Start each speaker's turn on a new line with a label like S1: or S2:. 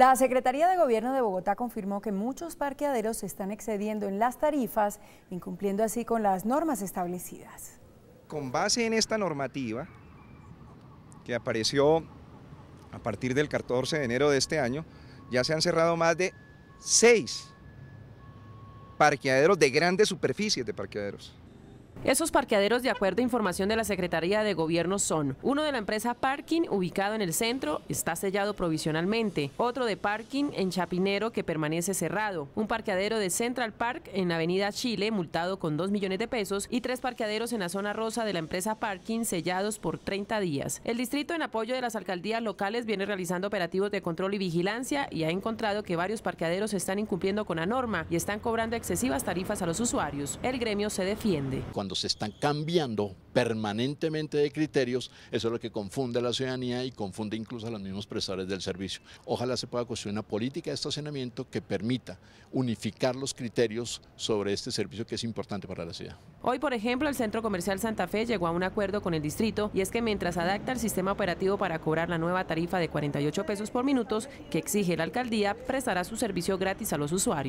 S1: La Secretaría de Gobierno de Bogotá confirmó que muchos parqueaderos se están excediendo en las tarifas, incumpliendo así con las normas establecidas.
S2: Con base en esta normativa, que apareció a partir del 14 de enero de este año, ya se han cerrado más de seis parqueaderos de grandes superficies de parqueaderos.
S3: Esos parqueaderos, de acuerdo a información de la Secretaría de Gobierno, son uno de la empresa Parking, ubicado en el centro, está sellado provisionalmente, otro de Parking en Chapinero, que permanece cerrado, un parqueadero de Central Park en Avenida Chile, multado con 2 millones de pesos, y tres parqueaderos en la zona rosa de la empresa Parking, sellados por 30 días. El distrito, en apoyo de las alcaldías locales, viene realizando operativos de control y vigilancia y ha encontrado que varios parqueaderos están incumpliendo con la norma y están cobrando excesivas tarifas a los usuarios. El gremio se defiende cuando se están
S4: cambiando permanentemente de criterios, eso es lo que confunde a la ciudadanía y confunde incluso a los mismos prestadores del servicio. Ojalá se pueda construir una política de estacionamiento que permita unificar los criterios sobre este servicio que es importante para la ciudad.
S3: Hoy, por ejemplo, el Centro Comercial Santa Fe llegó a un acuerdo con el distrito y es que mientras adapta el sistema operativo para cobrar la nueva tarifa de 48 pesos por minutos que exige la alcaldía, prestará su servicio gratis a los usuarios.